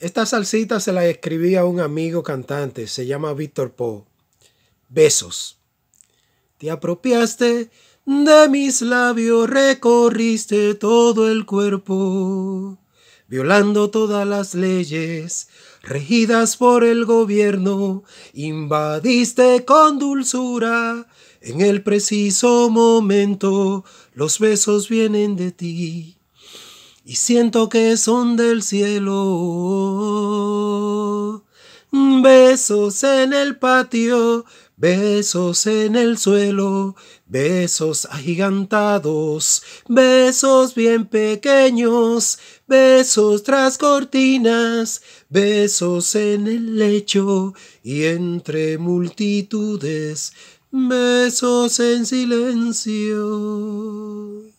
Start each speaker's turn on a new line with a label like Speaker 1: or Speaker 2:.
Speaker 1: Esta salsita se la escribí a un amigo cantante, se llama Víctor Poe. Besos. Te apropiaste de mis labios,
Speaker 2: recorriste todo el cuerpo, violando todas las leyes regidas por el gobierno, invadiste con dulzura. En el preciso momento los besos vienen de ti y siento que son del cielo. Besos en el patio, besos en el suelo, besos agigantados, besos bien pequeños, besos tras cortinas, besos en el lecho y entre
Speaker 3: multitudes,
Speaker 4: besos en silencio.